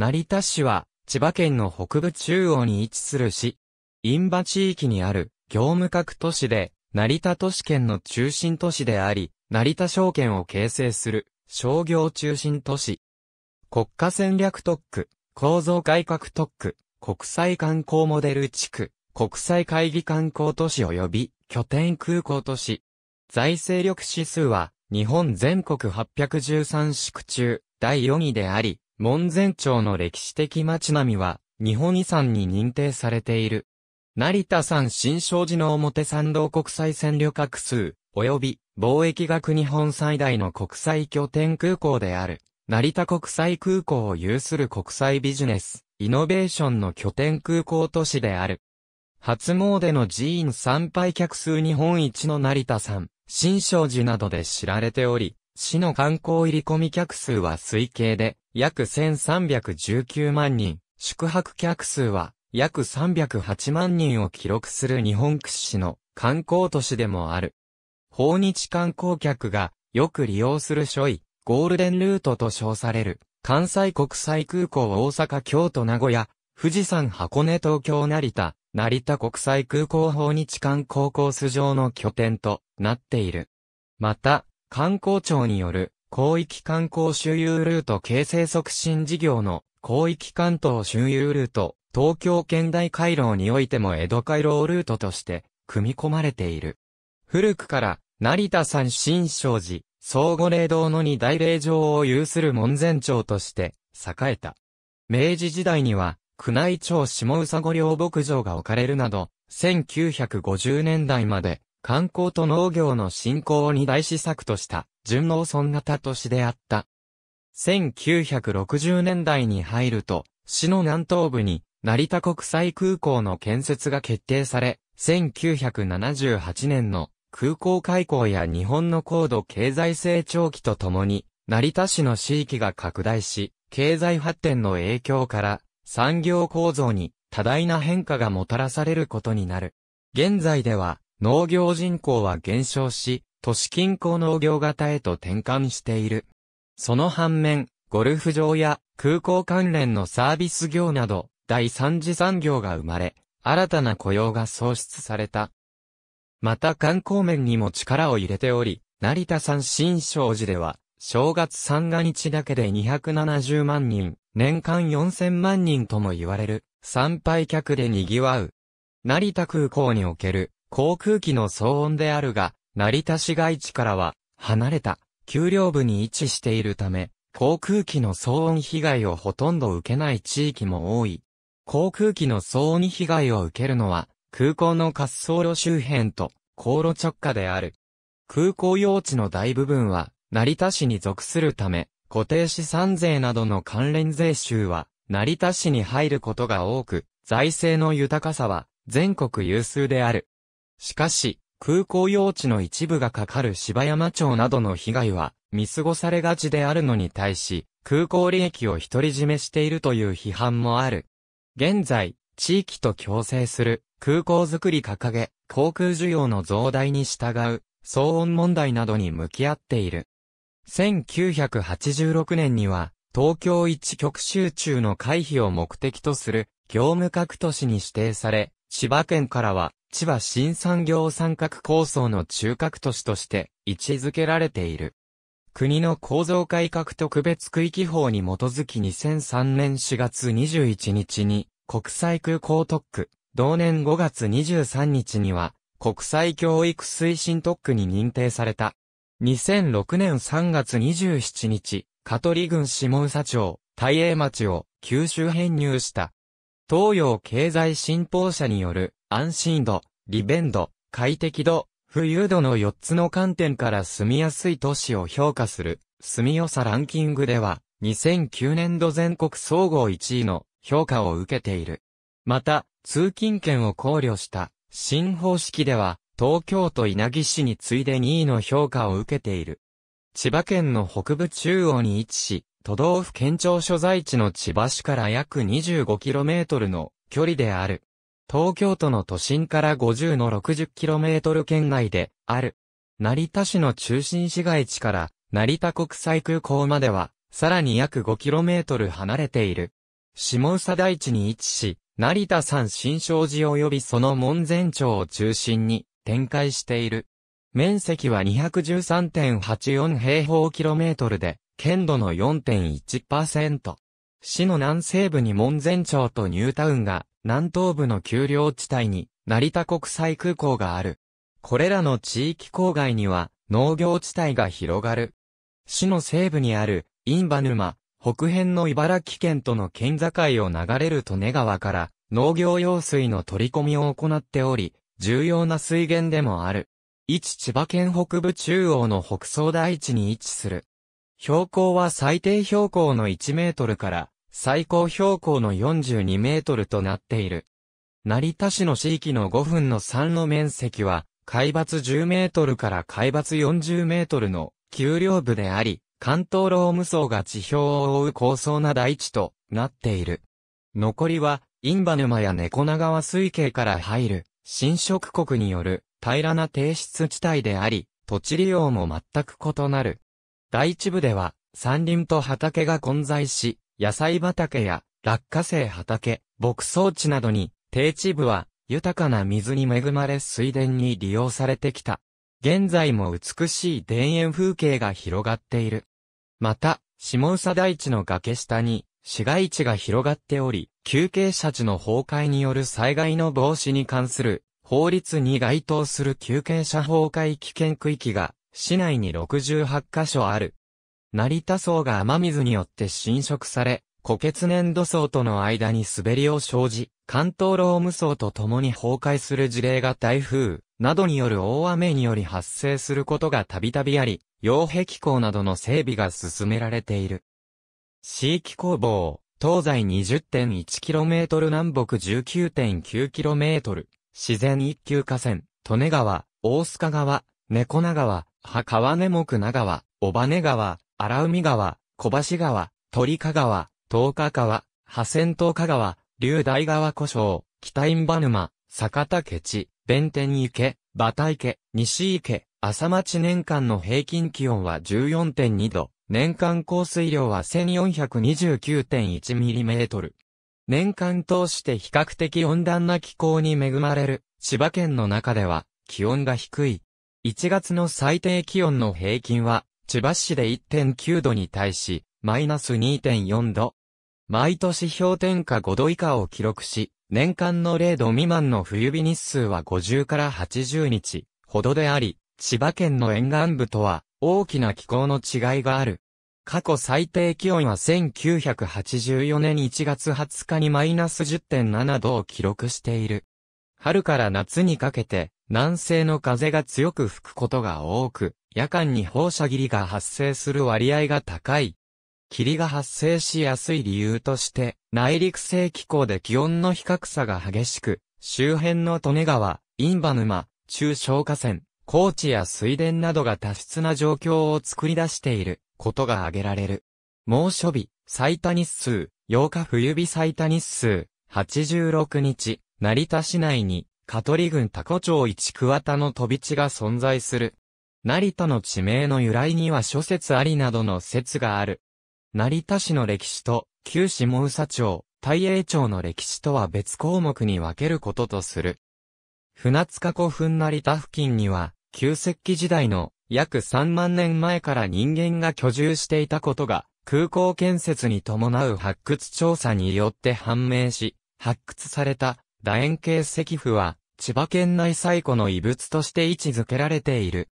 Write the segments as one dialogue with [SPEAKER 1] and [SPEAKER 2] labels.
[SPEAKER 1] 成田市は、千葉県の北部中央に位置する市。印旛地域にある、業務各都市で、成田都市圏の中心都市であり、成田証券を形成する、商業中心都市。国家戦略特区、構造改革特区、国際観光モデル地区、国際会議観光都市及び拠点空港都市。財政力指数は日本全国813市区中第4位であり、門前町の歴史的街並みは、日本遺産に認定されている。成田山新勝寺の表参道国際線旅客数、及び貿易額日本最大の国際拠点空港である、成田国際空港を有する国際ビジネス、イノベーションの拠点空港都市である。初詣の寺院参拝客数日本一の成田山、新勝寺などで知られており、市の観光入り込み客数は推計で約1319万人、宿泊客数は約308万人を記録する日本屈指の観光都市でもある。訪日観光客がよく利用する諸位、ゴールデンルートと称される、関西国際空港大阪京都名古屋、富士山箱根東京成田、成田国際空港訪日観光コース上の拠点となっている。また、観光庁による広域観光周遊ルート形成促進事業の広域関東周遊ルート、東京県大回廊においても江戸回廊ルートとして組み込まれている。古くから成田山新勝寺、総合霊堂の二大霊場を有する門前町として栄えた。明治時代には宮内町下総御領牧場が置かれるなど、1950年代まで観光と農業の振興を二大施策とした、順農村型都市であった。1960年代に入ると、市の南東部に、成田国際空港の建設が決定され、1978年の空港開港や日本の高度経済成長期とともに、成田市の地域が拡大し、経済発展の影響から産業構造に多大な変化がもたらされることになる。現在では農業人口は減少し、都市近郊農業型へと転換している。その反面、ゴルフ場や空港関連のサービス業など、第三次産業が生まれ、新たな雇用が創出された。また観光面にも力を入れており、成田山新勝寺では、正月三が日だけで270万人、年間4000万人とも言われる、参拝客で賑わう。成田空港における航空機の騒音であるが、成田市街地からは、離れた、丘陵部に位置しているため、航空機の騒音被害をほとんど受けない地域も多い。航空機の騒音被害を受けるのは、空港の滑走路周辺と、航路直下である。空港用地の大部分は、成田市に属するため、固定資産税などの関連税収は、成田市に入ることが多く、財政の豊かさは、全国有数である。しかし、空港用地の一部がかかる芝山町などの被害は見過ごされがちであるのに対し、空港利益を独り占めしているという批判もある。現在、地域と共生する空港づくり掲げ、航空需要の増大に従う騒音問題などに向き合っている。1986年には、東京一極集中の回避を目的とする業務各都市に指定され、千葉県からは千葉新産業三角構想の中核都市として位置づけられている。国の構造改革特別区域法に基づき2003年4月21日に国際空港特区、同年5月23日には国際教育推進特区に認定された。2006年3月27日、香取郡下宇佐町、大英町を九州編入した。東洋経済新報社による安心度、利便度、快適度、富裕度の4つの観点から住みやすい都市を評価する、住みよさランキングでは、2009年度全国総合1位の評価を受けている。また、通勤圏を考慮した新方式では、東京都稲城市に次いで2位の評価を受けている。千葉県の北部中央に位置し、都道府県庁所在地の千葉市から約 25km の距離である。東京都の都心から50の 60km 圏内である。成田市の中心市街地から成田国際空港までは、さらに約 5km 離れている。下宇佐台地に位置し、成田山新勝寺及びその門前町を中心に展開している。面積は213.84平方キロメートルで、県土の4.1%。市の南西部に門前町とニュータウンが南東部の丘陵地帯に成田国際空港がある。これらの地域郊外には農業地帯が広がる。市の西部にあるインバ沼、北辺の茨城県との県境を流れる利根川から農業用水の取り込みを行っており、重要な水源でもある。一千葉県北部中央の北総台地に位置する。標高は最低標高の1メートルから最高標高の42メートルとなっている。成田市の地域の5分の3の面積は、海抜10メートルから海抜40メートルの丘陵部であり、関東ローム層が地表を覆う高層な大地となっている。残りは、インバ沼や猫名川水系から入る、侵食国による平らな低湿地帯であり、土地利用も全く異なる。大地部では、山林と畑が混在し、野菜畑や落花生畑、牧草地などに、低地部は豊かな水に恵まれ水田に利用されてきた。現在も美しい田園風景が広がっている。また、下総台地の崖下に市街地が広がっており、休憩者地の崩壊による災害の防止に関する法律に該当する休憩者崩壊危険区域が市内に68カ所ある。成田層が雨水によって侵食され、固結粘土層との間に滑りを生じ、関東ローム層と共に崩壊する事例が台風などによる大雨により発生することがたびたびあり、溶壁港などの整備が進められている。地域工房、東西 20.1km 南北 19.9km、自然一級河川、利根川、大須賀川、猫名川、川根木名川、尾羽川、荒海川、小橋川、鳥香川、東川川、破線東川、竜大川古称、北インバ沼、坂田家地、弁天池、馬体池、西池、朝町年間の平均気温は14.2度、年間降水量は1 4 2 9 1トル。年間通して比較的温暖な気候に恵まれる千葉県の中では気温が低い。1月の最低気温の平均は千葉市で1.9度に対し、マイナス2.4度。毎年氷点下5度以下を記録し、年間の0度未満の冬日日数は50から80日ほどであり、千葉県の沿岸部とは大きな気候の違いがある。過去最低気温は1984年1月20日にマイナス10.7度を記録している。春から夏にかけて南西の風が強く吹くことが多く、夜間に放射霧が発生する割合が高い。霧が発生しやすい理由として、内陸性気候で気温の比較差が激しく、周辺の利根川、印旛沼、中小河川、高地や水田などが多湿な状況を作り出していることが挙げられる。猛暑日、最多日数、8日冬日最多日数、86日、成田市内に、香取郡多古町一桑田の飛び地が存在する。成田の地名の由来には諸説ありなどの説がある。成田市の歴史と、旧下宇佐町、大英町の歴史とは別項目に分けることとする。船塚古墳成田付近には、旧石器時代の約3万年前から人間が居住していたことが、空港建設に伴う発掘調査によって判明し、発掘された楕円形石符は、千葉県内最古の遺物として位置づけられている。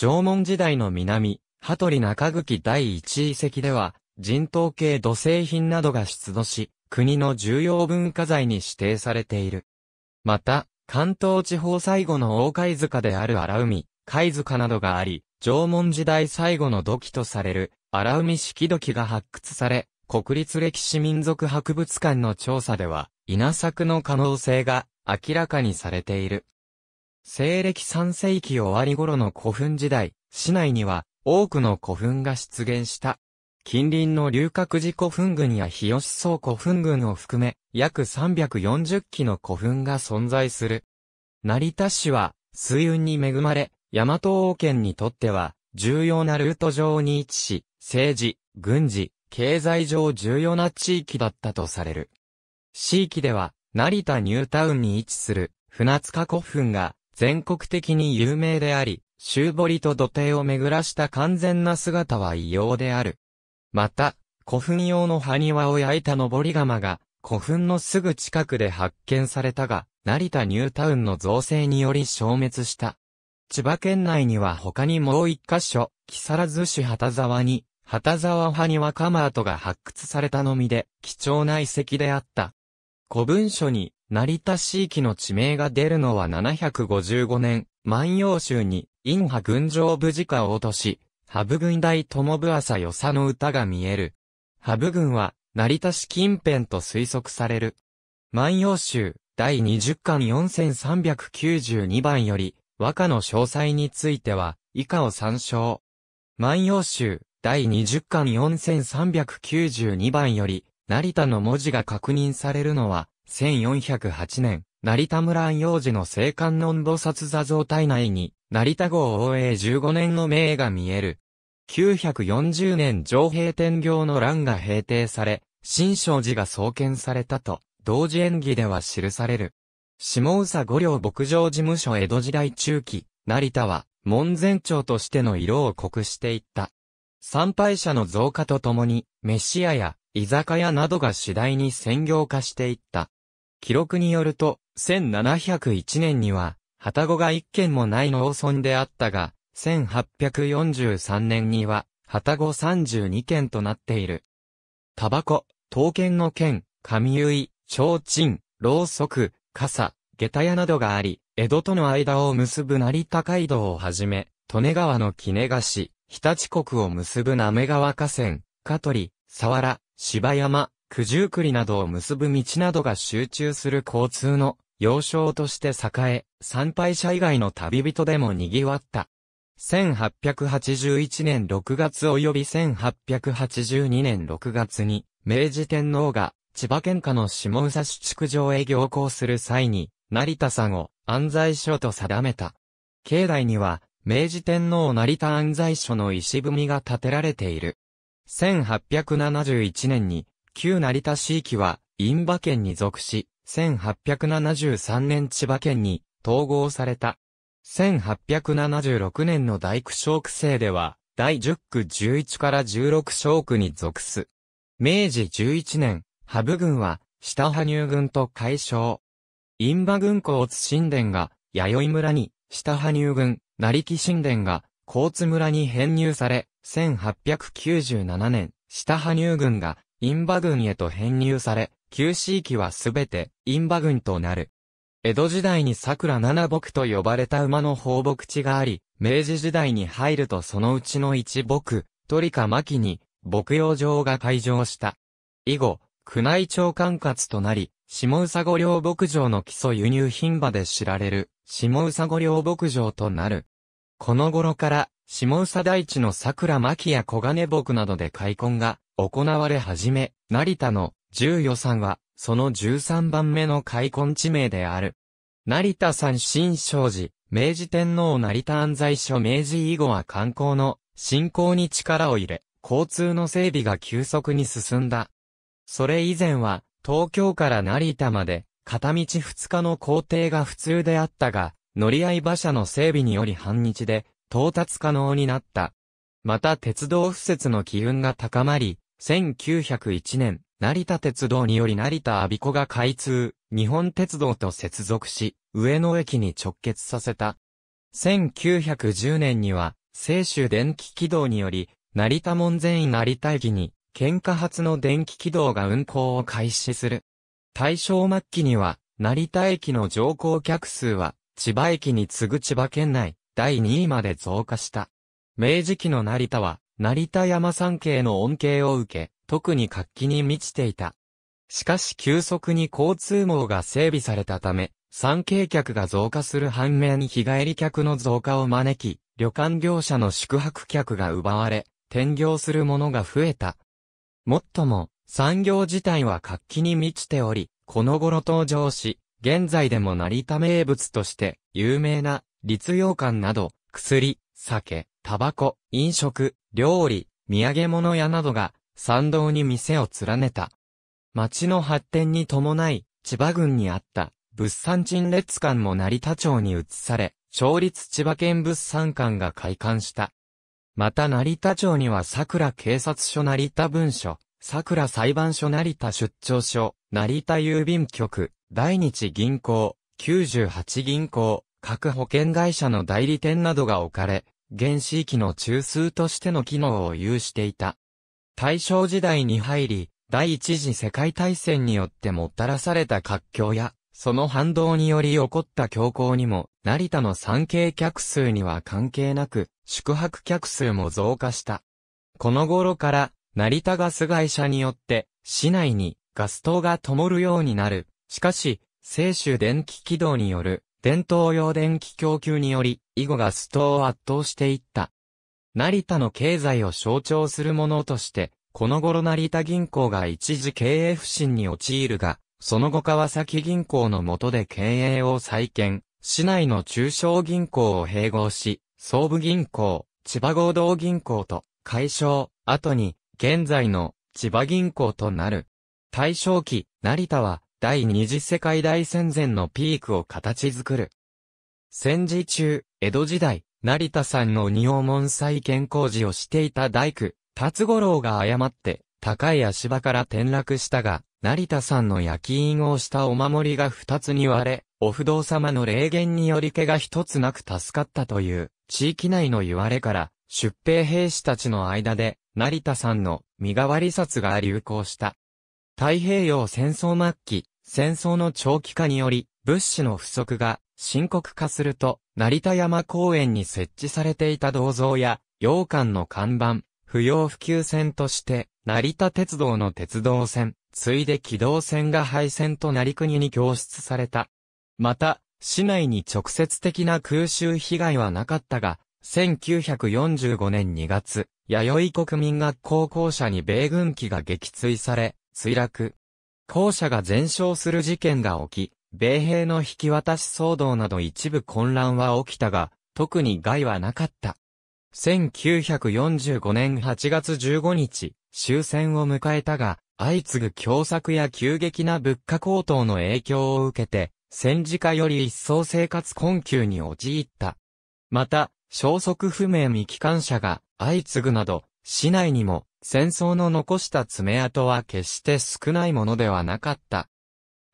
[SPEAKER 1] 縄文時代の南、羽鳥中口第一遺跡では、人頭系土製品などが出土し、国の重要文化財に指定されている。また、関東地方最後の大貝塚である荒海、貝塚などがあり、縄文時代最後の土器とされる荒海式土器が発掘され、国立歴史民族博物館の調査では、稲作の可能性が明らかにされている。西暦3世紀終わり頃の古墳時代、市内には多くの古墳が出現した。近隣の龍角寺古墳群や日吉荘古墳群を含め、約340基の古墳が存在する。成田市は、水運に恵まれ、大和王権にとっては、重要なルート上に位置し、政治、軍事、経済上重要な地域だったとされる。地域では、成田ニュータウンに位置する、船塚古墳が、全国的に有名であり、州堀と土手を巡らした完全な姿は異様である。また、古墳用の埴輪を焼いた登り窯が、古墳のすぐ近くで発見されたが、成田ニュータウンの造成により消滅した。千葉県内には他にもう一箇所、木更津市畑沢に、畑沢埴輪カマートが発掘されたのみで、貴重な遺跡であった。古文書に、成田市域の地名が出るのは755年、万葉集に、陰波群上無事化を落とし、ハブ軍大友部朝与佐の歌が見える。ハブ軍は、成田市近辺と推測される。万葉集、第20巻4392番より、和歌の詳細については、以下を参照。万葉集、第20巻4392番より、成田の文字が確認されるのは、1408年、成田村安養寺の聖観音菩薩座像体内に、成田号応永15年の名が見える。940年上平天行の乱が平定され、新勝寺が創建されたと、同時演技では記される。下佐五両牧場事務所江戸時代中期、成田は、門前町としての色を濃くしていった。参拝者の増加とともに、飯屋や居酒屋などが次第に専業化していった。記録によると、1701年には、旗子が一軒もない農村であったが、1843年には、旗子32軒となっている。タバコ、刀剣の剣、神結い、提灯、ろうそく、傘、下駄屋などがあり、江戸との間を結ぶ成田街道をはじめ、利根川の絹菓子、日立国を結ぶ滑川河川、香取、沢原、芝山、九十九里などを結ぶ道などが集中する交通の要衝として栄え、参拝者以外の旅人でも賑わった。1881年6月及び1882年6月に、明治天皇が千葉県下の下宇佐市築城へ行幸する際に、成田山を安在所と定めた。境内には、明治天皇成田安在所の石踏みが建てられている。1871年に、旧成田市域は、印馬県に属し、1873年千葉県に統合された。1876年の大工小区制では、第10区11から16小区に属す。明治11年、羽生軍は、下羽生軍と解消。印馬軍交津神殿が、弥生村に、下羽生軍、成木神殿が、高津村に編入され、1897年、下羽生軍が、インバ軍へと編入され、旧市域はすべて、インバ軍となる。江戸時代に桜七牧と呼ばれた馬の放牧地があり、明治時代に入るとそのうちの一牧、鳥か牧に、牧羊場が開場した。以後、宮内庁管轄となり、下宇佐御領牧場の基礎輸入品場で知られる、下宇佐御領牧場となる。この頃から、下宇佐大地の桜牧や小金牧などで開墾が行われ始め、成田の重予算は、その13番目の開墾地名である。成田山新勝寺、明治天皇成田安在所明治以後は観光の振興に力を入れ、交通の整備が急速に進んだ。それ以前は、東京から成田まで、片道2日の行程が普通であったが、乗り合い馬車の整備により半日で、到達可能になった。また鉄道敷設の機運が高まり、1901年、成田鉄道により成田阿鼻子が開通、日本鉄道と接続し、上野駅に直結させた。1910年には、青州電気軌道により、成田門前井成田駅に、県下発の電気軌道が運行を開始する。大正末期には、成田駅の乗降客数は、千葉駅に次ぐ千葉県内、第2位まで増加した。明治期の成田は、成田山山系の恩恵を受け、特に活気に満ちていた。しかし急速に交通網が整備されたため、山系客が増加する反面日帰り客の増加を招き、旅館業者の宿泊客が奪われ、転業する者が増えた。もっとも、産業自体は活気に満ちており、この頃登場し、現在でも成田名物として、有名な、立用館など、薬、酒、タバコ、飲食、料理、土産物屋などが参道に店を連ねた。町の発展に伴い、千葉郡にあった物産陳列館も成田町に移され、町立千葉県物産館が開館した。また成田町には桜警察署成田文書、桜裁判所成田出張所、成田郵便局、大日銀行、98銀行、各保険会社の代理店などが置かれ、原子域の中枢としての機能を有していた。大正時代に入り、第一次世界大戦によってもたらされた活況や、その反動により起こった強行にも、成田の産経客数には関係なく、宿泊客数も増加した。この頃から、成田ガス会社によって、市内にガス灯が灯るようになる。しかし、清州電気軌道による伝統用電気供給により、以後がストを圧倒していった。成田の経済を象徴するものとして、この頃成田銀行が一時経営不振に陥るが、その後川崎銀行の下で経営を再建、市内の中小銀行を併合し、総武銀行、千葉合同銀行と解消、後に現在の千葉銀行となる。大正期、成田は第二次世界大戦前のピークを形作る。戦時中、江戸時代、成田さんの仁王門再建工事をしていた大工、辰五郎が誤って、高い足場から転落したが、成田さんの焼き印をしたお守りが二つに割れ、お不動様の霊言により怪我一つなく助かったという、地域内の言われから、出兵兵士たちの間で、成田さんの身代わり札が流行した。太平洋戦争末期、戦争の長期化により、物資の不足が深刻化すると、成田山公園に設置されていた銅像や、洋館の看板、不要不急線として、成田鉄道の鉄道線、ついで軌道線が廃線と成国に供出された。また、市内に直接的な空襲被害はなかったが、1945年2月、弥生国民学校校舎に米軍機が撃墜され、墜落。校舎が全焼する事件が起き、米兵の引き渡し騒動など一部混乱は起きたが、特に害はなかった。1945年8月15日、終戦を迎えたが、相次ぐ凶作や急激な物価高騰の影響を受けて、戦時下より一層生活困窮に陥った。また、消息不明未帰還者が相次ぐなど、市内にも戦争の残した爪痕は決して少ないものではなかった。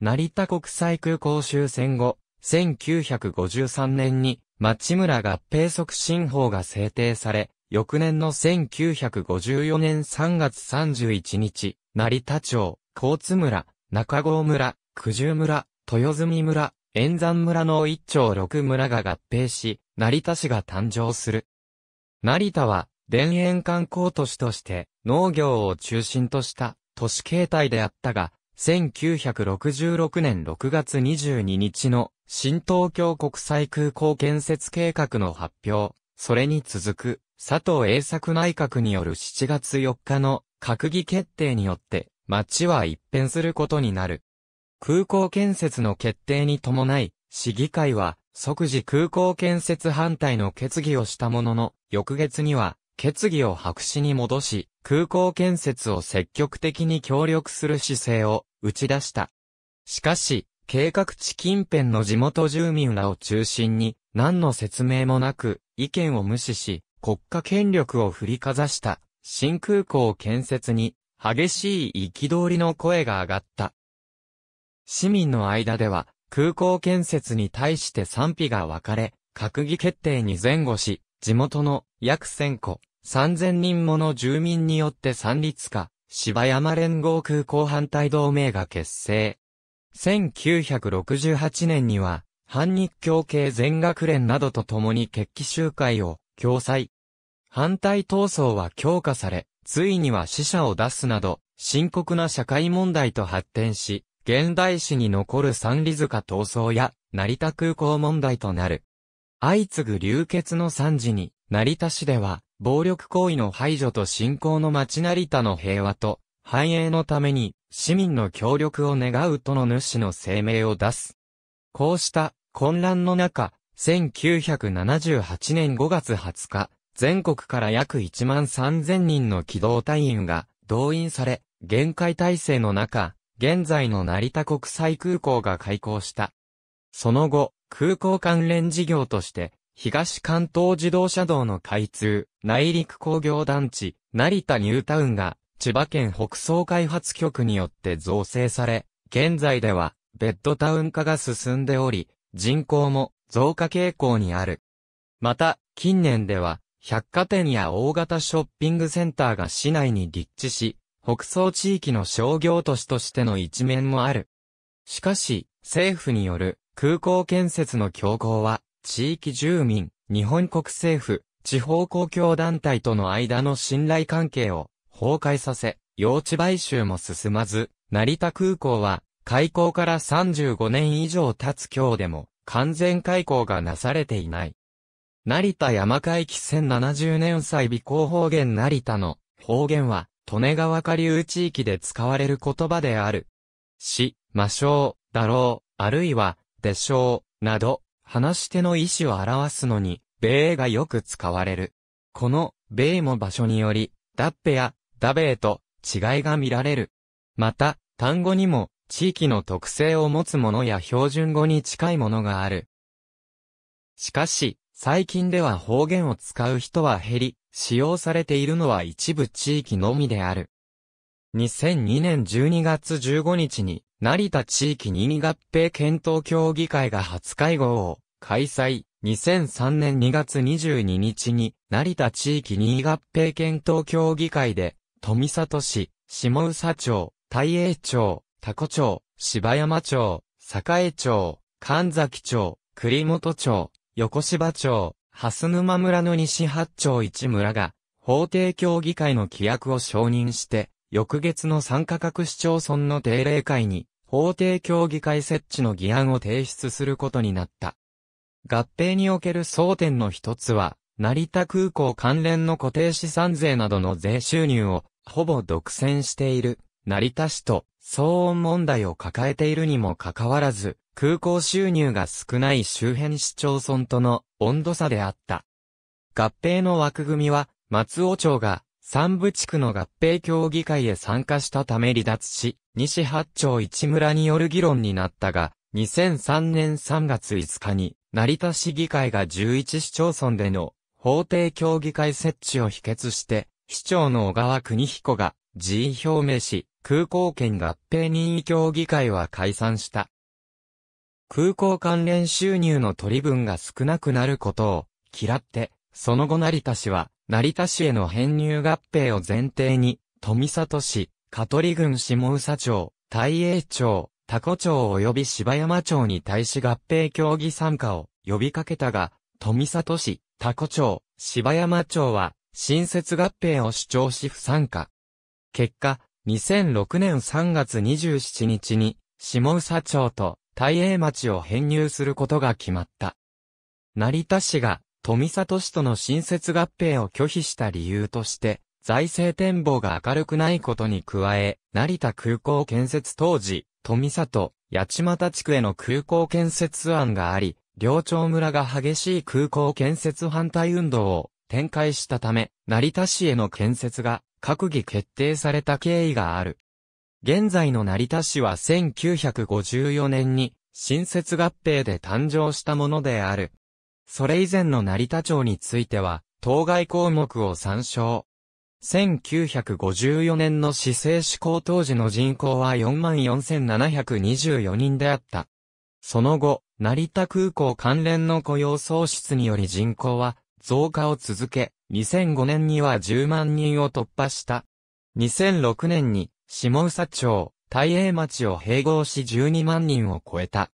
[SPEAKER 1] 成田国際空港終戦後、1953年に、町村合併促進法が制定され、翌年の1954年3月31日、成田町、高津村、中郷村、九十村、豊住村、円山村の一町六村が合併し、成田市が誕生する。成田は、田園観光都市として農業を中心とした都市形態であったが、1966年6月22日の新東京国際空港建設計画の発表、それに続く佐藤栄作内閣による7月4日の閣議決定によって街は一変することになる。空港建設の決定に伴い、市議会は即時空港建設反対の決議をしたものの、翌月には決議を白紙に戻し、空港建設を積極的に協力する姿勢を打ち出した。しかし、計画地近辺の地元住民らを中心に、何の説明もなく、意見を無視し、国家権力を振りかざした、新空港建設に、激しい憤りの声が上がった。市民の間では、空港建設に対して賛否が分かれ、閣議決定に前後し、地元の約1000個、3000人もの住民によって三立化、芝山連合空港反対同盟が結成。1968年には、反日協系全学連などと共に決起集会を共催。反対闘争は強化され、ついには死者を出すなど、深刻な社会問題と発展し、現代史に残る三里塚闘争や成田空港問題となる。相次ぐ流血の惨事に、成田市では、暴力行為の排除と信仰の町成田の平和と、繁栄のために、市民の協力を願うとの主の声明を出す。こうした混乱の中、1978年5月20日、全国から約1万3000人の機動隊員が動員され、限界体制の中、現在の成田国際空港が開港した。その後、空港関連事業として、東関東自動車道の開通、内陸工業団地、成田ニュータウンが、千葉県北総開発局によって造成され、現在では、ベッドタウン化が進んでおり、人口も増加傾向にある。また、近年では、百貨店や大型ショッピングセンターが市内に立地し、北総地域の商業都市としての一面もある。しかし、政府による空港建設の強行は、地域住民、日本国政府、地方公共団体との間の信頼関係を崩壊させ、用地買収も進まず、成田空港は、開港から35年以上経つ今日でも、完全開港がなされていない。成田山海1 0 70年祭備港方言成田の方言は、利根川下流地域で使われる言葉である。し、魔性、だろう、あるいは、でしょう、など、話し手の意思を表すのに、米がよく使われる。この、米も場所により、ダッペや、ダベーと、違いが見られる。また、単語にも、地域の特性を持つものや標準語に近いものがある。しかし、最近では方言を使う人は減り、使用されているのは一部地域のみである。2002年12月15日に、成田地域任意合併検討協議会が初会合を開催。2003年2月22日に、成田地域任意合併検討協議会で、富里市、下宇佐町、大栄町、多古町、芝山町、栄町、神崎町、栗本町、横芝町、蓮沼村の西八町一村が、法定協議会の規約を承認して、翌月の参加各市町村の定例会に、法定協議会設置の議案を提出することになった。合併における争点の一つは、成田空港関連の固定資産税などの税収入をほぼ独占している成田市と騒音問題を抱えているにもかかわらず、空港収入が少ない周辺市町村との温度差であった。合併の枠組みは、松尾町が三部地区の合併協議会へ参加したため離脱し、西八丁市村による議論になったが、2003年3月5日に、成田市議会が11市町村での法定協議会設置を否決して、市長の小川邦彦が辞意表明し、空港圏合併任意協議会は解散した。空港関連収入の取り分が少なくなることを嫌って、その後成田市は成田市への編入合併を前提に、富里市、香取郡下宇佐町、大英町、多古町及び芝山町に対し合併協議参加を呼びかけたが、富里市、多古町、芝山町は、新設合併を主張し不参加。結果、2006年3月27日に、下宇佐町と大英町を編入することが決まった。成田市が富里市との新設合併を拒否した理由として、財政展望が明るくないことに加え、成田空港建設当時、富里、八街地区への空港建設案があり、両町村が激しい空港建設反対運動を展開したため、成田市への建設が閣議決定された経緯がある。現在の成田市は1954年に新設合併で誕生したものである。それ以前の成田町については、当該項目を参照。1954年の市政施行当時の人口は44,724人であった。その後、成田空港関連の雇用創出により人口は増加を続け、2005年には10万人を突破した。2006年に下宇佐町、大英町を併合し12万人を超えた。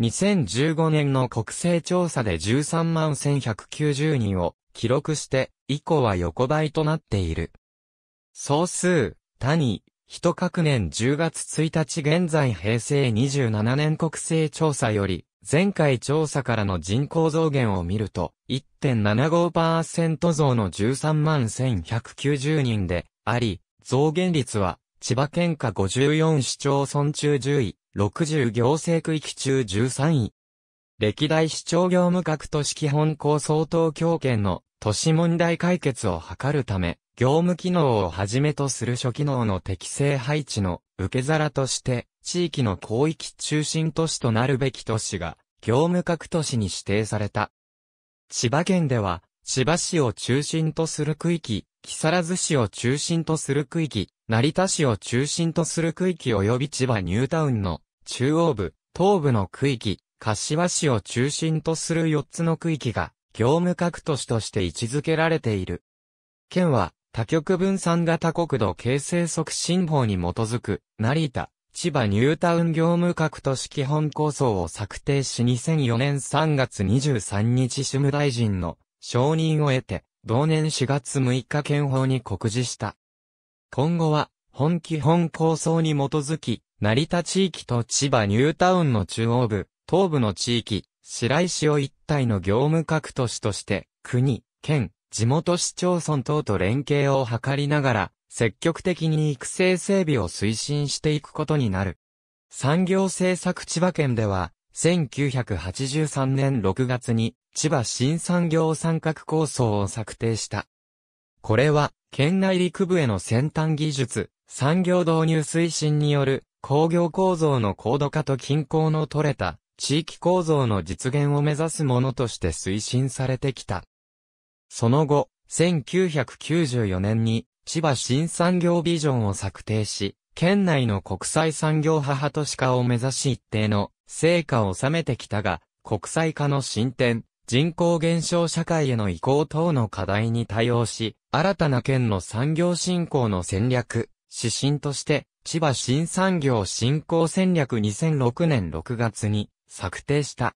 [SPEAKER 1] 2015年の国勢調査で13万1190人を記録して、以降は横ばいとなっている。総数、谷、一各年10月1日現在平成27年国勢調査より、前回調査からの人口増減を見ると、1.75%増の13万1190人であり、増減率は、千葉県下54市町村中10位、60行政区域中13位。歴代市長業務格都市基本構想東京圏の都市問題解決を図るため、業務機能をはじめとする諸機能の適正配置の受け皿として、地域の広域中心都市となるべき都市が、業務格都市に指定された。千葉県では、千葉市を中心とする区域、木更津市を中心とする区域、成田市を中心とする区域及び千葉ニュータウンの中央部、東部の区域、柏市を中心とする4つの区域が業務各都市として位置づけられている。県は多極分散型国土形成促進法に基づく成田、千葉ニュータウン業務各都市基本構想を策定し2004年3月23日主務大臣の承認を得て同年4月6日憲法に告示した。今後は、本基本構想に基づき、成田地域と千葉ニュータウンの中央部、東部の地域、白石を一体の業務各都市として、国、県、地元市町村等と連携を図りながら、積極的に育成整備を推進していくことになる。産業政策千葉県では、1983年6月に千葉新産業参画構想を策定した。これは、県内陸部への先端技術、産業導入推進による工業構造の高度化と均衡の取れた地域構造の実現を目指すものとして推進されてきた。その後、1994年に千葉新産業ビジョンを策定し、県内の国際産業母都市化を目指し一定の成果を収めてきたが、国際化の進展、人口減少社会への移行等の課題に対応し、新たな県の産業振興の戦略、指針として、千葉新産業振興戦略2006年6月に策定した。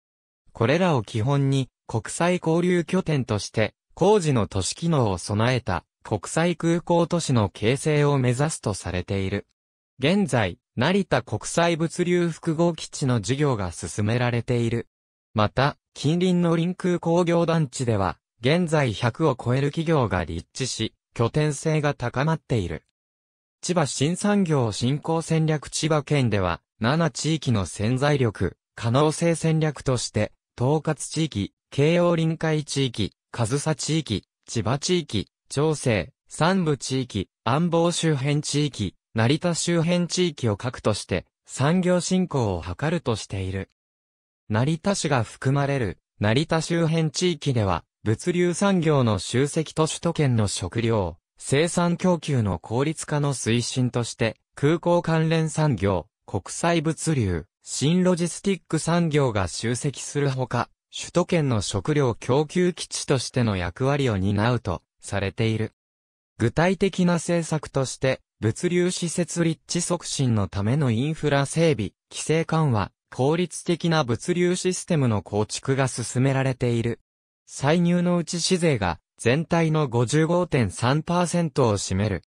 [SPEAKER 1] これらを基本に、国際交流拠点として、工事の都市機能を備えた、国際空港都市の形成を目指すとされている。現在、成田国際物流複合基地の事業が進められている。また、近隣の臨空工業団地では、現在100を超える企業が立地し、拠点性が高まっている。千葉新産業振興戦略千葉県では、7地域の潜在力、可能性戦略として、統括地域、京王臨海地域、上総地域、千葉地域、長生、三部地域、安房周辺地域、成田周辺地域を核として産業振興を図るとしている。成田市が含まれる成田周辺地域では物流産業の集積と首都圏の食料、生産供給の効率化の推進として空港関連産業、国際物流、新ロジスティック産業が集積するほか、首都圏の食料供給基地としての役割を担うとされている。具体的な政策として、物流施設立地促進のためのインフラ整備、規制緩和、効率的な物流システムの構築が進められている。歳入のうち市税が全体の55.3%を占める。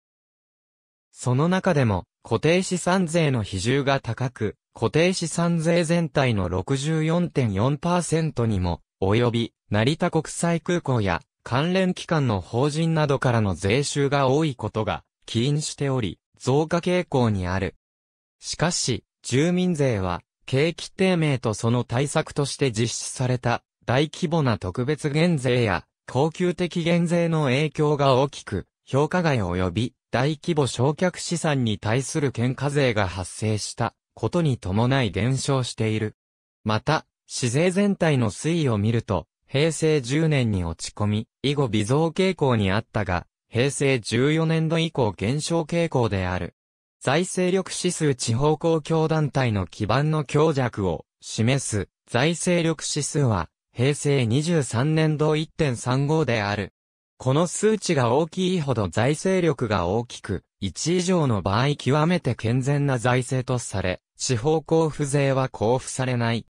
[SPEAKER 1] その中でも固定資産税の比重が高く、固定資産税全体の64.4%にも及び、成田国際空港や関連機関の法人などからの税収が多いことが起因しており、増加傾向にある。しかし、住民税は、景気低迷とその対策として実施された大規模な特別減税や、恒久的減税の影響が大きく、評価外及び大規模償却資産に対する県課税が発生したことに伴い減少している。また、市税全体の推移を見ると、平成10年に落ち込み、以後微増傾向にあったが、平成14年度以降減少傾向である。財政力指数地方公共団体の基盤の強弱を示す財政力指数は平成23年度1.35である。この数値が大きいほど財政力が大きく、1以上の場合極めて健全な財政とされ、地方交付税は交付されない。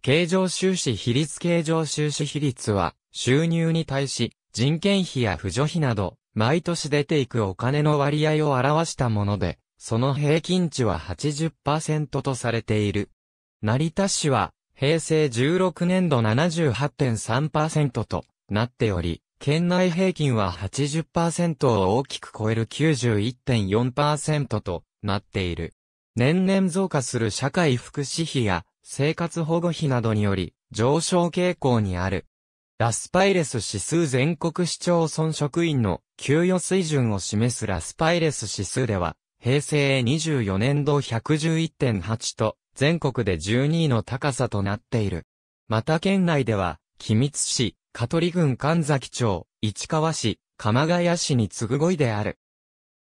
[SPEAKER 1] 経常収支比率経常収支比率は、収入に対し、人件費や扶助費など、毎年出ていくお金の割合を表したもので、その平均値は80%とされている。成田市は、平成16年度78.3%となっており、県内平均は80%を大きく超える91.4%となっている。年々増加する社会福祉費や生活保護費などにより上昇傾向にある。ラスパイレス指数全国市町村職員の給与水準を示すラスパイレス指数では、平成24年度111.8と、全国で12位の高さとなっている。また県内では、君津市、香取郡神崎町、市川市、鎌ヶ谷市に次ぐ5位である。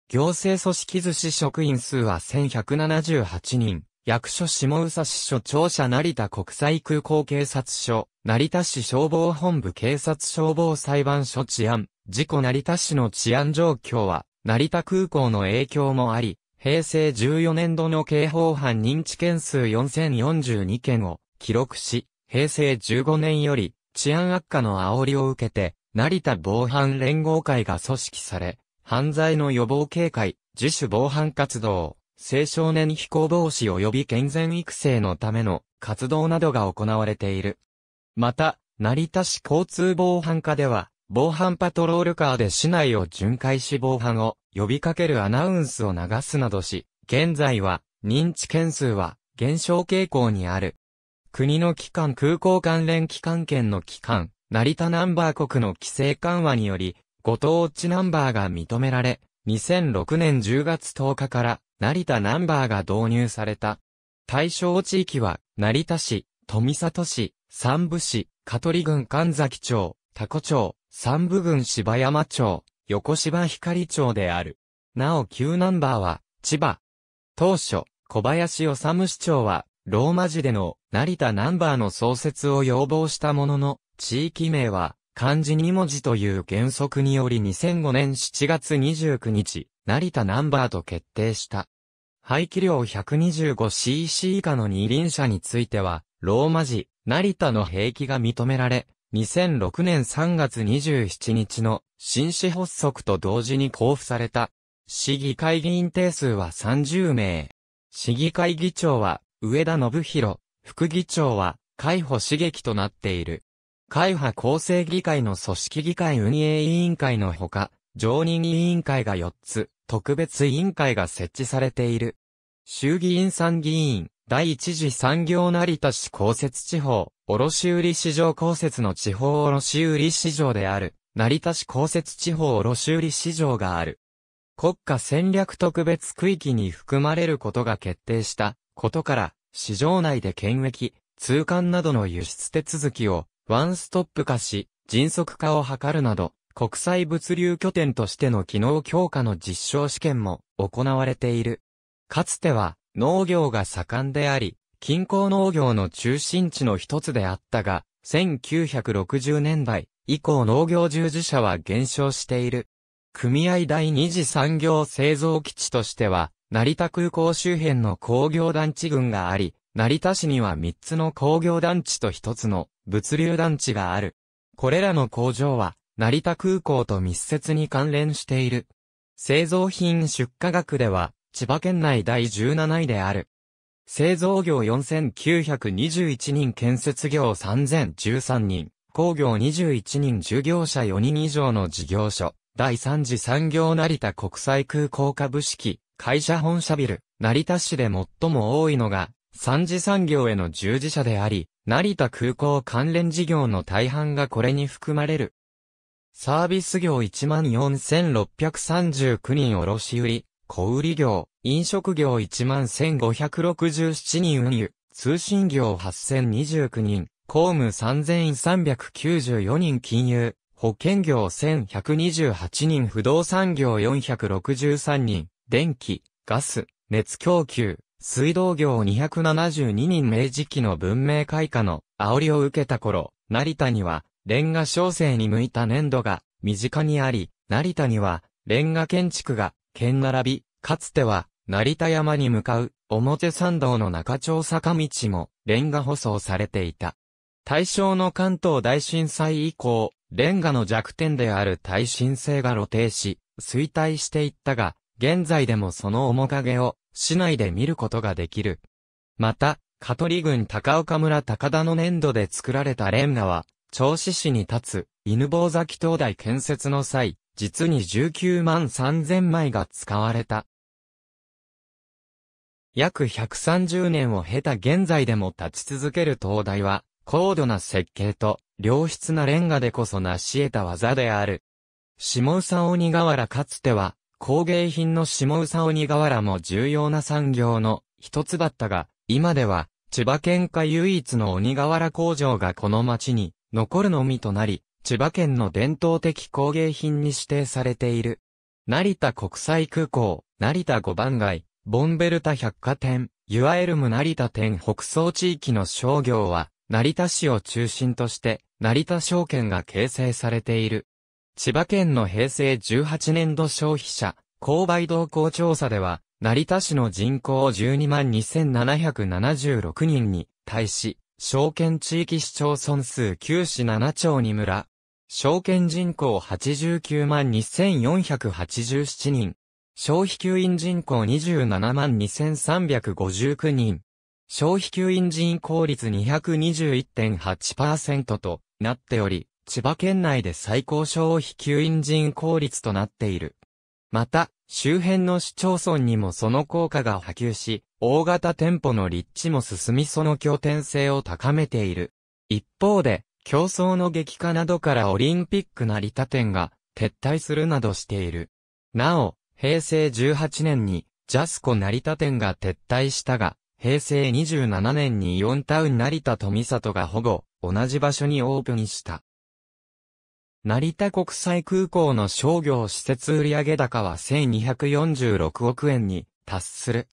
[SPEAKER 1] 行政組織図市職員数は1178人、役所下宇佐市所庁舎成田国際空港警察署、成田市消防本部警察消防裁判所治安、事故成田市の治安状況は、成田空港の影響もあり、平成14年度の刑法犯認知件数4042件を記録し、平成15年より治安悪化の煽りを受けて、成田防犯連合会が組織され、犯罪の予防警戒、自主防犯活動、青少年非行防止及び健全育成のための活動などが行われている。また、成田市交通防犯課では、防犯パトロールカーで市内を巡回し防犯を呼びかけるアナウンスを流すなどし、現在は認知件数は減少傾向にある。国の機関空港関連機関圏の機関、成田ナンバー国の規制緩和により、ご当地ナンバーが認められ、2006年10月10日から成田ナンバーが導入された。対象地域は、成田市、富里市、三部市、香取郡神崎町、多古町、三部郡芝山町、横芝光町である。なお旧ナンバーは、千葉。当初、小林治市長は、ローマ字での成田ナンバーの創設を要望したものの、地域名は、漢字2文字という原則により2005年7月29日、成田ナンバーと決定した。排気量 125cc 以下の二輪車については、ローマ字、成田の兵器が認められ、2006年3月27日の新市発足と同時に交付された市議会議員定数は30名。市議会議長は上田信弘、副議長は海保茂激となっている。会派構成議会の組織議会運営委員会のほか、常任委員会が4つ、特別委員会が設置されている。衆議院参議院、第一次産業成田市公設地方、卸売市場公設の地方卸売市場である、成田市公設地方卸売市場がある。国家戦略特別区域に含まれることが決定したことから、市場内で検疫、通関などの輸出手続きをワンストップ化し、迅速化を図るなど、国際物流拠点としての機能強化の実証試験も行われている。かつては、農業が盛んであり、近郊農業の中心地の一つであったが、1960年代以降農業従事者は減少している。組合第二次産業製造基地としては、成田空港周辺の工業団地群があり、成田市には三つの工業団地と一つの物流団地がある。これらの工場は、成田空港と密接に関連している。製造品出荷額では、千葉県内第17位である。製造業4921人建設業3013人、工業21人従業者4人以上の事業所、第3次産業成田国際空港株式、会社本社ビル、成田市で最も多いのが、3次産業への従事者であり、成田空港関連事業の大半がこれに含まれる。サービス業14639人卸売、小売業、飲食業11,567人運輸、通信業8,029人、公務3,394人金融、保険業1128人不動産業463人、電気、ガス、熱供給、水道業272人明治期の文明開化の煽りを受けた頃、成田には、レンガ商生に向いた粘土が身近にあり、成田には、レンガ建築が県並び、かつては、成田山に向かう、表参道の中町坂道も、レンガ舗装されていた。対象の関東大震災以降、レンガの弱点である耐震性が露呈し、衰退していったが、現在でもその面影を、市内で見ることができる。また、香取郡高岡村高田の粘土で作られたレンガは、銚子市に立つ、犬坊崎灯台建設の際、実に19万3000枚が使われた。約130年を経た現在でも立ち続ける灯台は、高度な設計と良質なレンガでこそ成し得た技である。下総鬼瓦かつては、工芸品の下総鬼瓦も重要な産業の一つだったが、今では、千葉県下唯一の鬼瓦工場がこの町に残るのみとなり、千葉県の伝統的工芸品に指定されている。成田国際空港、成田五番街、ボンベルタ百貨店、いわゆるむ成田店北総地域の商業は、成田市を中心として、成田証券が形成されている。千葉県の平成18年度消費者、購買動向調査では、成田市の人口12万2776人に対し、証券地域市町村数9市7町に村、証券人口89万2487人。消費吸引人口27万2359人。消費吸引人口率221.8%となっており、千葉県内で最高消費吸引人口率となっている。また、周辺の市町村にもその効果が波及し、大型店舗の立地も進みその拠点性を高めている。一方で、競争の激化などからオリンピック成田店が撤退するなどしている。なお、平成18年にジャスコ成田店が撤退したが、平成27年にイオンタウン成田富里がほぼ同じ場所にオープンした。成田国際空港の商業施設売上高は1246億円に達する。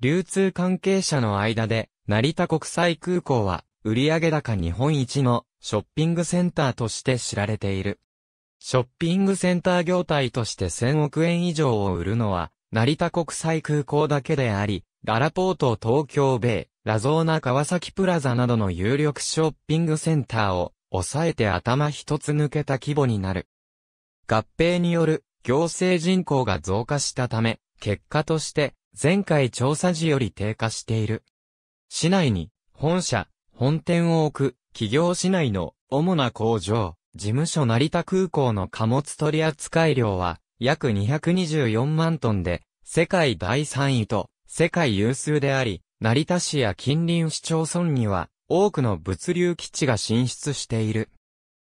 [SPEAKER 1] 流通関係者の間で、成田国際空港は売上高日本一のショッピングセンターとして知られている。ショッピングセンター業態として1000億円以上を売るのは、成田国際空港だけであり、ララポート東京米、ラゾーナ川崎プラザなどの有力ショッピングセンターを抑えて頭一つ抜けた規模になる。合併による行政人口が増加したため、結果として前回調査時より低下している。市内に本社、本店を置く企業市内の主な工場、事務所成田空港の貨物取扱量は約224万トンで、世界第3位と世界有数であり、成田市や近隣市町村には多くの物流基地が進出している。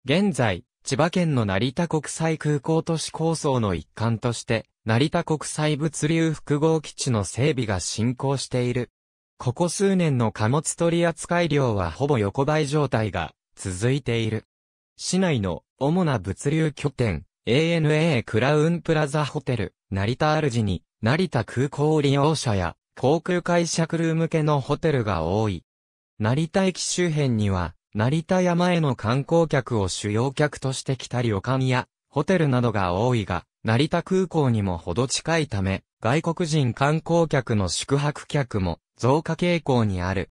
[SPEAKER 1] 現在、千葉県の成田国際空港都市構想の一環として、成田国際物流複合基地の整備が進行している。ここ数年の貨物取扱量はほぼ横ばい状態が続いている。市内の主な物流拠点、ANA クラウンプラザホテル、成田アルジに、成田空港利用者や航空会社クルー向けのホテルが多い。成田駅周辺には、成田山への観光客を主要客として来た旅館やホテルなどが多いが、成田空港にもほど近いため、外国人観光客の宿泊客も増加傾向にある。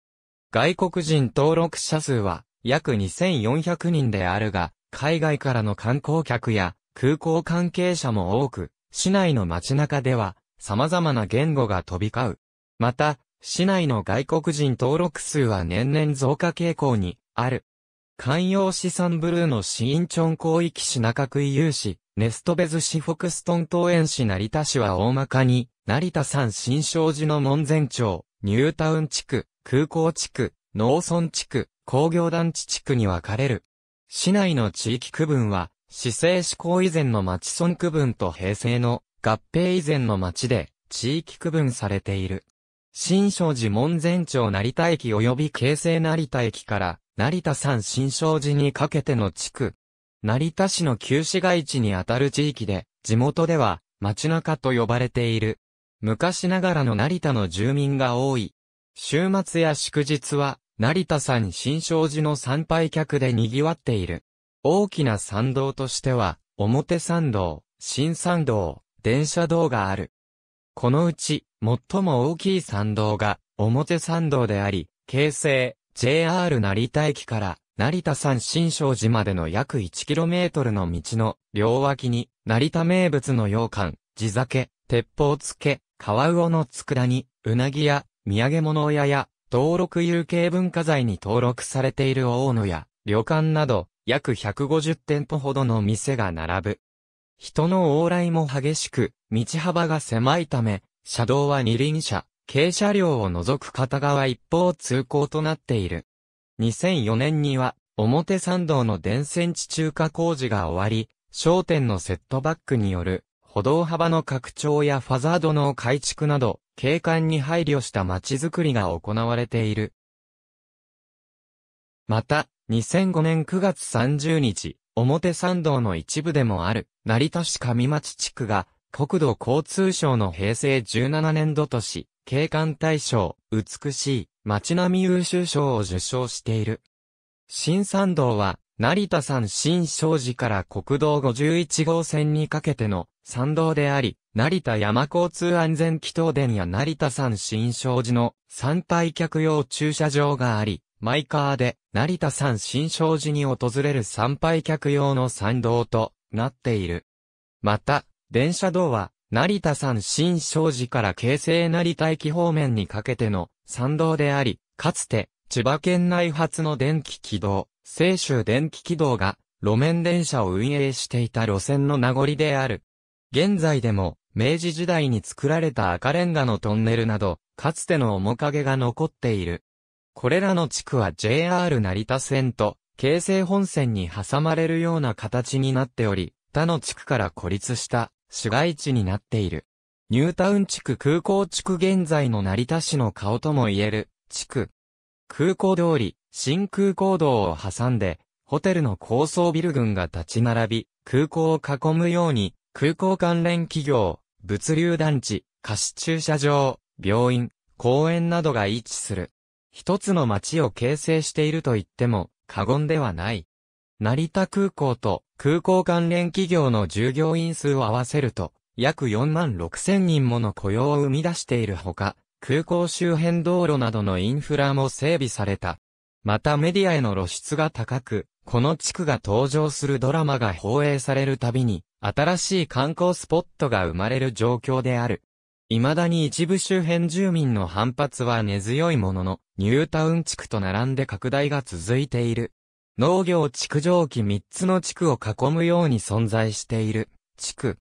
[SPEAKER 1] 外国人登録者数は約2400人であるが、海外からの観光客や空港関係者も多く、市内の街中では様々な言語が飛び交う。また、市内の外国人登録数は年々増加傾向にある。観葉資産ブルーの市インチョン広域市中区有市、ネストベズ市フォクストン東園市成田市は大まかに、成田山新勝寺の門前町、ニュータウン地区、空港地区、農村地区、工業団地地区に分かれる。市内の地域区分は、市政施行以前の町村区分と平成の合併以前の町で地域区分されている。新勝寺門前町成田駅及び京成成田駅から成田山新勝寺にかけての地区。成田市の旧市街地にあたる地域で、地元では街中と呼ばれている。昔ながらの成田の住民が多い。週末や祝日は、成田山新勝寺の参拝客で賑わっている。大きな参道としては、表参道、新参道、電車道がある。このうち、最も大きい参道が、表参道であり、京成、JR 成田駅から、成田山新勝寺までの約 1km の道の両脇に、成田名物の洋館、地酒、鉄砲漬け、カワウオの佃煮、うなぎや、土産物屋や、登録有形文化財に登録されている大野や、旅館など、約150店舗ほどの店が並ぶ。人の往来も激しく、道幅が狭いため、車道は二輪車、軽車両を除く片側一方通行となっている。2004年には、表参道の電線地中化工事が終わり、商店のセットバックによる歩道幅の拡張やファザードの改築など、景観に配慮した街づくりが行われている。また、2005年9月30日、表参道の一部でもある、成田市上町地区が、国土交通省の平成17年度都市、景観大賞、美しい、街並み優秀賞を受賞している。新参道は、成田山新勝寺から国道51号線にかけての参道であり、成田山交通安全祈祷殿や成田山新勝寺の参拝客用駐車場があり、マイカーで成田山新勝寺に訪れる参拝客用の参道となっている。また、電車道は成田山新勝寺から京成成田駅方面にかけての参道であり、かつて千葉県内初の電気軌道、青州電気軌道が路面電車を運営していた路線の名残である。現在でも、明治時代に作られた赤レンガのトンネルなど、かつての面影が残っている。これらの地区は JR 成田線と、京成本線に挟まれるような形になっており、他の地区から孤立した市街地になっている。ニュータウン地区空港地区現在の成田市の顔とも言える地区。空港通り、新空港道を挟んで、ホテルの高層ビル群が立ち並び、空港を囲むように空港関連企業、物流団地、貸し駐車場、病院、公園などが位置する。一つの町を形成していると言っても過言ではない。成田空港と空港関連企業の従業員数を合わせると約4万6千人もの雇用を生み出しているほか、空港周辺道路などのインフラも整備された。またメディアへの露出が高く、この地区が登場するドラマが放映されるたびに、新しい観光スポットが生まれる状況である。未だに一部周辺住民の反発は根強いものの、ニュータウン地区と並んで拡大が続いている。農業築上期3つの地区を囲むように存在している、地区。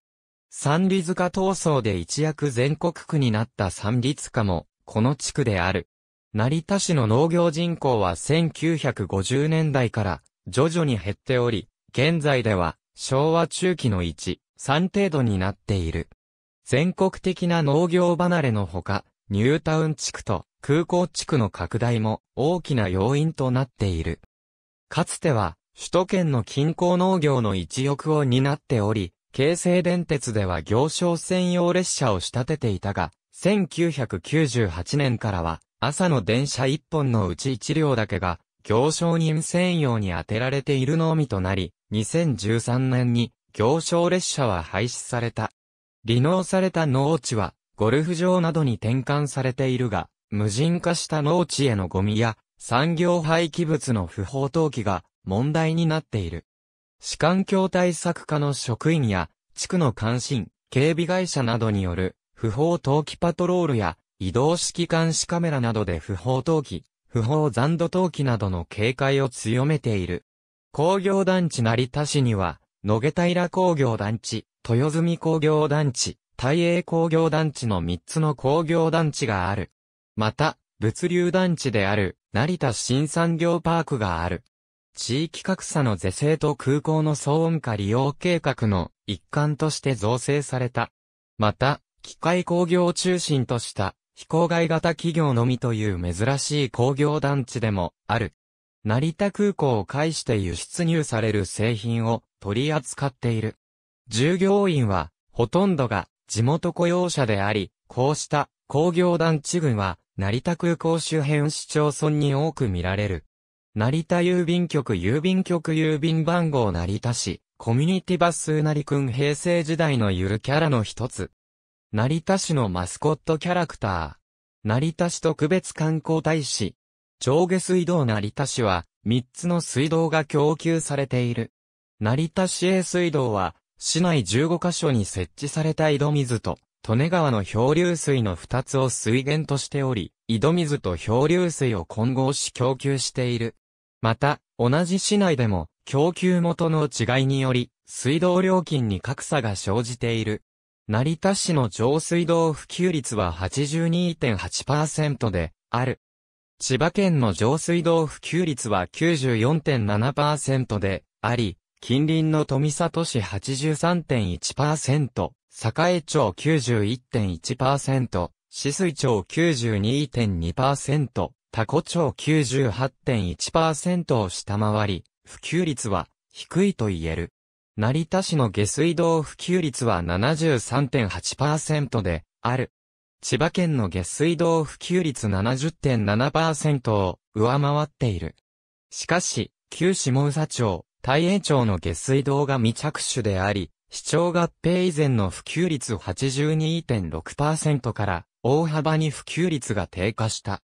[SPEAKER 1] 三里塚闘争で一躍全国区になった三里塚も、この地区である。成田市の農業人口は1950年代から徐々に減っており、現在では昭和中期の1、3程度になっている。全国的な農業離れのほか、ニュータウン地区と空港地区の拡大も大きな要因となっている。かつては、首都圏の近郊農業の一翼を担っており、京成電鉄では行商専用列車を仕立てていたが、1998年からは、朝の電車1本のうち1両だけが、行商人専用に充てられているのみとなり、2013年に行商列車は廃止された。離農された農地はゴルフ場などに転換されているが、無人化した農地へのゴミや産業廃棄物の不法投棄が問題になっている。市環境対策課の職員や地区の関心、警備会社などによる不法投棄パトロールや移動式監視カメラなどで不法投棄、不法残土投棄などの警戒を強めている。工業団地成田市には、野毛平工業団地、豊住工業団地、大英工業団地の3つの工業団地がある。また、物流団地である、成田新産業パークがある。地域格差の是正と空港の騒音化利用計画の一環として造成された。また、機械工業を中心とした非公害型企業のみという珍しい工業団地でもある。成田空港を介して輸出入される製品を取り扱っている。従業員は、ほとんどが地元雇用者であり、こうした工業団地群は、成田空港周辺市町村に多く見られる。成田郵便局郵便局郵便番号成田市、コミュニティバスうなりくん平成時代のゆるキャラの一つ。成田市のマスコットキャラクター。成田市特別観光大使、上下水道成田市は、3つの水道が供給されている。成田市営水道は、市内15カ所に設置された井戸水と、利根川の漂流水の2つを水源としており、井戸水と漂流水を混合し供給している。また、同じ市内でも、供給元の違いにより、水道料金に格差が生じている。成田市の上水道普及率は82.8%で、ある。千葉県の上水道普及率は94.7%であり、近隣の富里市83.1%、栄町91.1%、市水町92.2%、多古町98.1%を下回り、普及率は低いと言える。成田市の下水道普及率は73.8%である。千葉県の下水道普及率70.7%を上回っている。しかし、旧下宇佐町、大栄町の下水道が未着手であり、市長合併以前の普及率82.6%から大幅に普及率が低下した。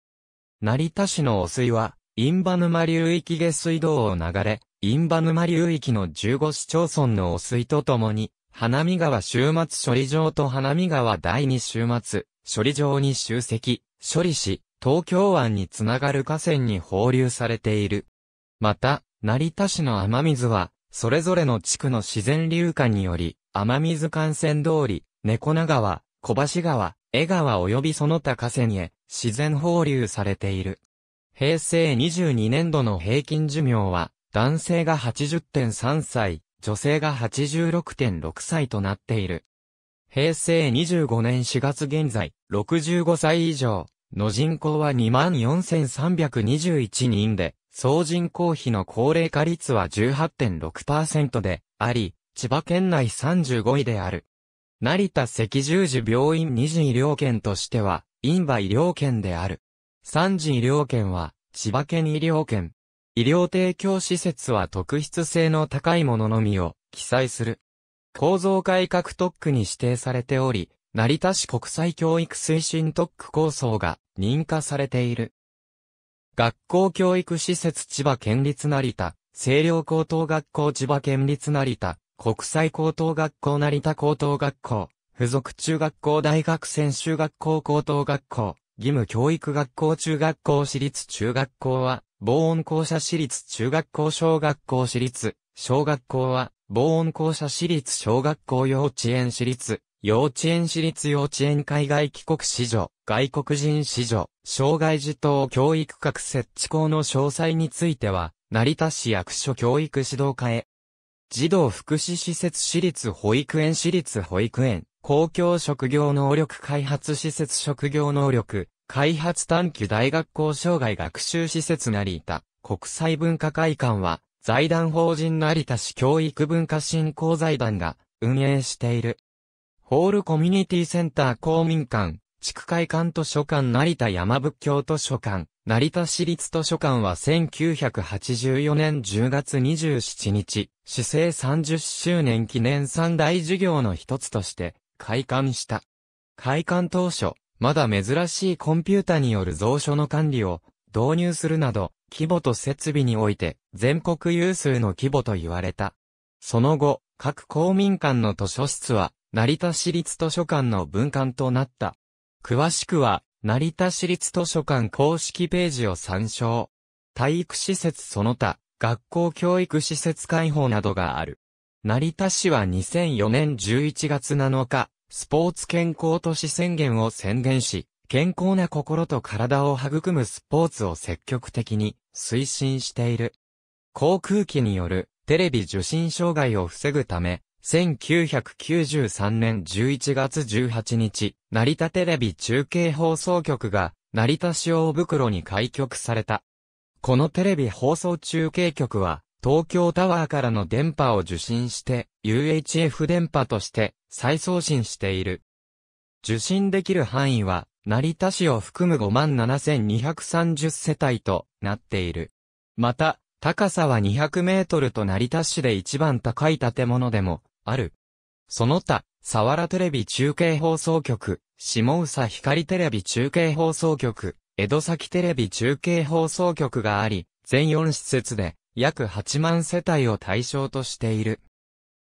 [SPEAKER 1] 成田市の汚水は、印旛沼流域下水道を流れ、印旛沼流域の15市町村の汚水とともに、花見川終末処理場と花見川第2終末処理場に集積、処理し、東京湾につながる河川に放流されている。また、成田市の雨水は、それぞれの地区の自然流下により、雨水幹線通り、猫名川、小橋川、江川及びその他河川へ、自然放流されている。平成22年度の平均寿命は、男性が80.3歳、女性が86.6歳となっている。平成25年4月現在、65歳以上の人口は24,321人で、総人口比の高齢化率は18.6%であり、千葉県内35位である。成田赤十字病院二次医療圏としては、院馬医療圏である。三次医療圏は、千葉県医療圏。医療提供施設は特筆性の高いもののみを記載する。構造改革特区に指定されており、成田市国際教育推進特区構想が認可されている。学校教育施設千葉県立成田、清涼高等学校千葉県立成田、国際高等学校成田高等学校、付属中学校大学専修学校高等学校、義務教育学校中学校私立中学校は、防音校舎私立中学校小学校私立、小学校は、防音校舎私立小学校幼稚園私立、幼稚園私立幼稚園海外帰国子女、外国人子女、障害児等教育各設置校の詳細については、成田市役所教育指導課へ。児童福祉施設私立保育園私立保育園、公共職業能力開発施設職業能力、開発探求大学校障害学習施設成田、国際文化会館は、財団法人成田市教育文化振興財団が運営している。ホールコミュニティセンター公民館、地区会館図書館成田山仏教図書館、成田市立図書館は1984年10月27日、市政30周年記念三大事業の一つとして開館した。開館当初、まだ珍しいコンピュータによる蔵書の管理を導入するなど、規模と設備において全国有数の規模と言われた。その後、各公民館の図書室は、成田市立図書館の分館となった。詳しくは、成田市立図書館公式ページを参照。体育施設その他、学校教育施設開放などがある。成田市は2004年11月7日、スポーツ健康都市宣言を宣言し、健康な心と体を育むスポーツを積極的に推進している。航空機によるテレビ受信障害を防ぐため、1993年11月18日、成田テレビ中継放送局が成田市大袋に開局された。このテレビ放送中継局は、東京タワーからの電波を受信して、UHF 電波として再送信している。受信できる範囲は、成田市を含む57,230世帯となっている。また、高さは200メートルと成田市で一番高い建物でもある。その他、佐原テレビ中継放送局、下宇佐光テレビ中継放送局、江戸崎テレビ中継放送局があり、全4施設で約8万世帯を対象としている。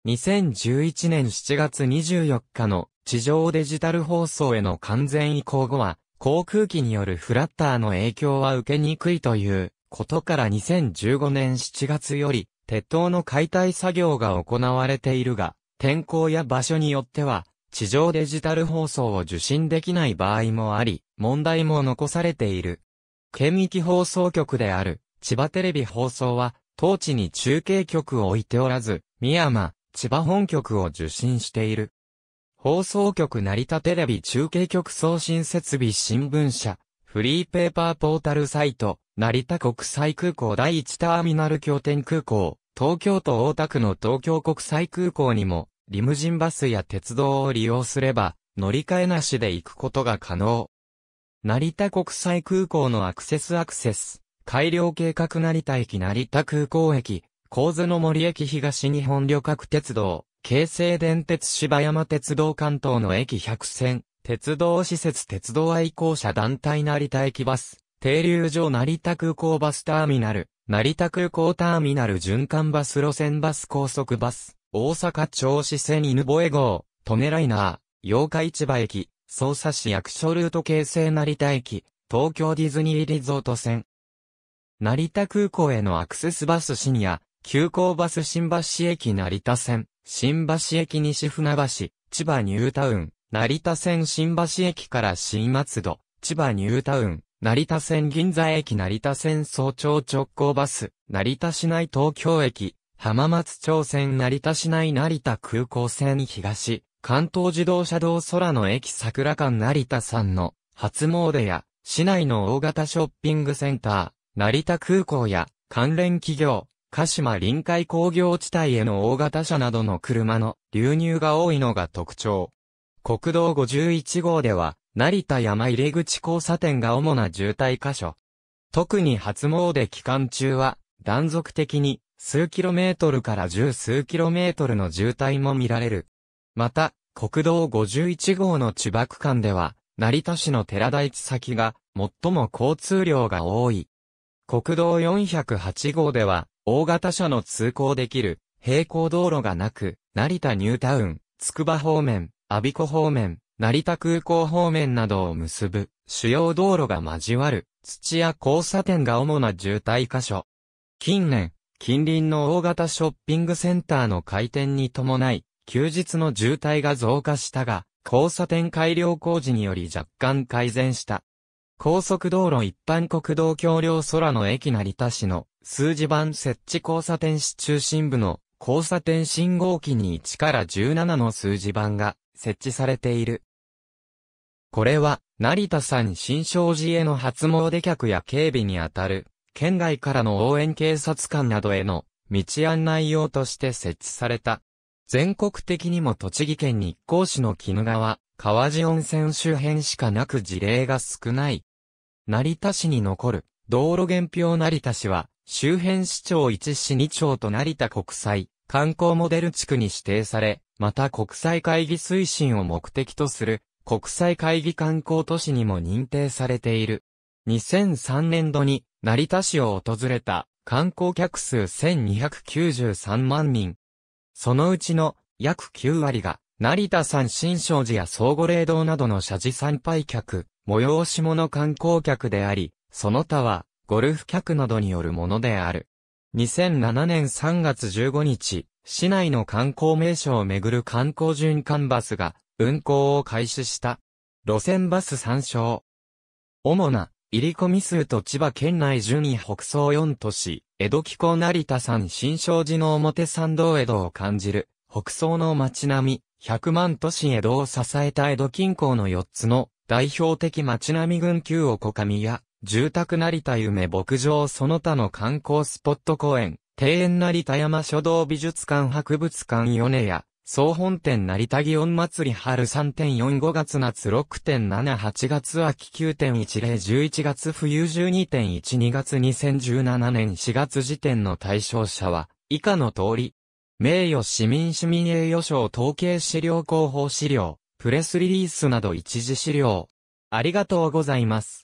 [SPEAKER 1] 2011年7月24日の地上デジタル放送への完全移行後は、航空機によるフラッターの影響は受けにくいということから2015年7月より、鉄塔の解体作業が行われているが、天候や場所によっては、地上デジタル放送を受信できない場合もあり、問題も残されている。県域放送局である、千葉テレビ放送は、当地に中継局を置いておらず、三山、千葉本局を受信している。放送局成田テレビ中継局送信設備新聞社、フリーペーパーポータルサイト、成田国際空港第1ターミナル拠点空港、東京都大田区の東京国際空港にも、リムジンバスや鉄道を利用すれば、乗り換えなしで行くことが可能。成田国際空港のアクセスアクセス、改良計画成田駅成田空港駅、神津の森駅東日本旅客鉄道、京成電鉄芝山鉄道関東の駅100線、鉄道施設鉄道愛好者団体成田駅バス、停留所成田空港バスターミナル、成田空港ターミナル循環バス路線バス高速バス、大阪銚子線犬吠号、利根ライナー、八日市場駅、匝瑳市役所ルート京成成田駅、東京ディズニーリゾート線。成田空港へのアクセスバスニア、急行バス新橋駅成田線、新橋駅西船橋、千葉ニュータウン、成田線新橋駅から新松戸、千葉ニュータウン、成田線銀座駅成田線早朝直行バス、成田市内東京駅、浜松町線成田市内成田空港線東、関東自動車道空の駅桜館成田さんの初詣や市内の大型ショッピングセンター、成田空港や関連企業、鹿島臨海工業地帯への大型車などの車の流入が多いのが特徴。国道51号では、成田山入口交差点が主な渋滞箇所。特に初詣期間中は、断続的に数キロメートルから十数キロメートルの渋滞も見られる。また、国道51号の千葉区間では、成田市の寺田地先が最も交通量が多い。国道408号では、大型車の通行できる、平行道路がなく、成田ニュータウン、筑波方面、阿鼻子方面、成田空港方面などを結ぶ、主要道路が交わる、土屋交差点が主な渋滞箇所。近年、近隣の大型ショッピングセンターの開店に伴い、休日の渋滞が増加したが、交差点改良工事により若干改善した。高速道路一般国道橋梁空の駅成田市の数字盤設置交差点市中心部の交差点信号機に1から17の数字盤が設置されている。これは、成田山新勝寺への初詣客や警備にあたる、県外からの応援警察官などへの道案内用として設置された。全国的にも栃木県日光市の鬼怒川、川地温泉周辺しかなく事例が少ない。成田市に残る道路原表成田市は、周辺市長一市二町と成田国際観光モデル地区に指定され、また国際会議推進を目的とする国際会議観光都市にも認定されている。2003年度に成田市を訪れた観光客数1293万人。そのうちの約9割が成田山新勝寺や総合霊堂などの社寺参拝客、催し物観光客であり、その他はゴルフ客などによるものである。2007年3月15日、市内の観光名所をめぐる観光循環バスが運行を開始した。路線バス参照。主な、入り込み数と千葉県内順位北総4都市、江戸気候成田山新勝寺の表参道江戸を感じる、北総の街並み、100万都市江戸を支えた江戸近郊の4つの代表的街並み群旧をこかや、住宅成田夢牧場その他の観光スポット公園、庭園成田山書道美術館博物館米屋、総本店成田祇園祭春3.45月夏6.78月秋9.1011月冬12.12月2017年4月時点の対象者は、以下の通り、名誉市民市民栄誉賞統計資料広報資料、プレスリリースなど一時資料。ありがとうございます。